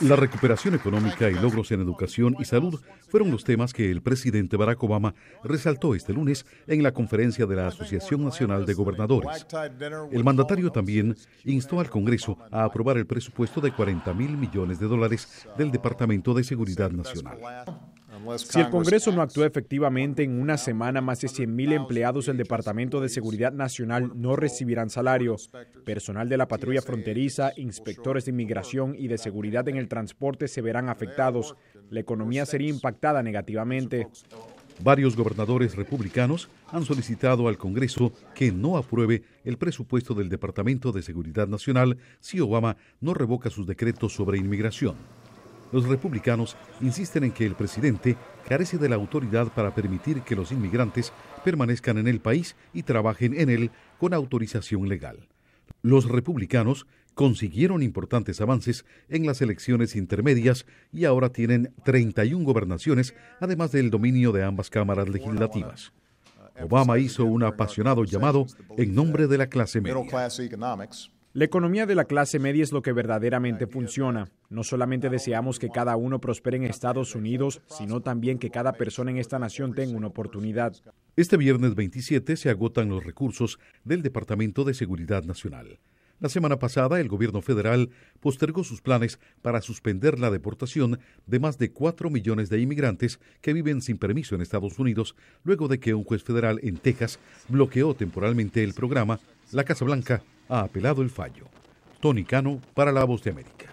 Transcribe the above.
La recuperación económica y logros en educación y salud fueron los temas que el presidente Barack Obama resaltó este lunes en la conferencia de la Asociación Nacional de Gobernadores. El mandatario también instó al Congreso a aprobar el presupuesto de 40 mil millones de dólares del Departamento de Seguridad Nacional. Si el Congreso no actúa efectivamente en una semana, más de 100.000 empleados del Departamento de Seguridad Nacional no recibirán salario. Personal de la patrulla fronteriza, inspectores de inmigración y de seguridad en el transporte se verán afectados. La economía sería impactada negativamente. Varios gobernadores republicanos han solicitado al Congreso que no apruebe el presupuesto del Departamento de Seguridad Nacional si Obama no revoca sus decretos sobre inmigración los republicanos insisten en que el presidente carece de la autoridad para permitir que los inmigrantes permanezcan en el país y trabajen en él con autorización legal. Los republicanos consiguieron importantes avances en las elecciones intermedias y ahora tienen 31 gobernaciones, además del dominio de ambas cámaras legislativas. Obama hizo un apasionado llamado en nombre de la clase media. La economía de la clase media es lo que verdaderamente funciona. No solamente deseamos que cada uno prospere en Estados Unidos, sino también que cada persona en esta nación tenga una oportunidad. Este viernes 27 se agotan los recursos del Departamento de Seguridad Nacional. La semana pasada, el gobierno federal postergó sus planes para suspender la deportación de más de 4 millones de inmigrantes que viven sin permiso en Estados Unidos, luego de que un juez federal en Texas bloqueó temporalmente el programa. La Casa Blanca ha apelado el fallo. Tony Cano para la Voz de América.